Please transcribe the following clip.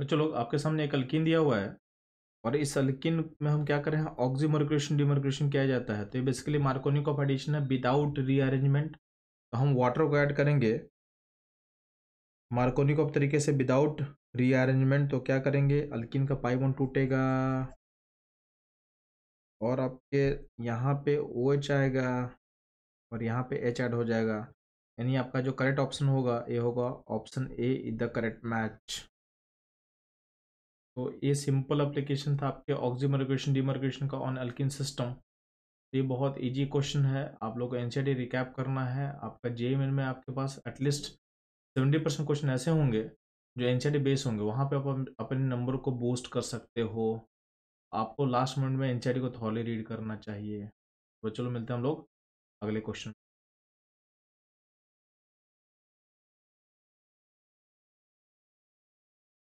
बच्चों लोग आपके सामने एक अल्किन दिया हुआ है और इस अल्किन में हम क्या करें हैं मर्क्रेशन डिमर्क्रेशन किया जाता है तो ये बेसिकली मार्कोनिक ऑफ एडिशन है विदाउट रीअरेंजमेंट तो हम वाटर को ऐड करेंगे मार्कोनिक ऑफ तरीके से विदाउट रीअरेंजमेंट तो क्या करेंगे अल्किन का पाइप टूटेगा और आपके यहाँ पे ओ OH आएगा और यहाँ पे एच ऐड हो जाएगा यानी आपका जो करेक्ट ऑप्शन होगा ये होगा option A is the correct match तो ये सिंपल एप्लीकेशन था आपके ऑक्जीमर्गेशन डिमर्गेशन का ऑन एल्किन सिस्टम ये बहुत इजी क्वेश्चन है आप लोग एन सी रिकैप करना है आपका जे में आपके पास एटलीस्ट सेवेंटी परसेंट क्वेश्चन ऐसे होंगे जो एन सी बेस होंगे वहाँ पे आप अपने नंबर को बूस्ट कर सकते हो आपको लास्ट मिनट में एन को थॉली रीड करना चाहिए तो चलो मिलते हैं हम लोग अगले क्वेश्चन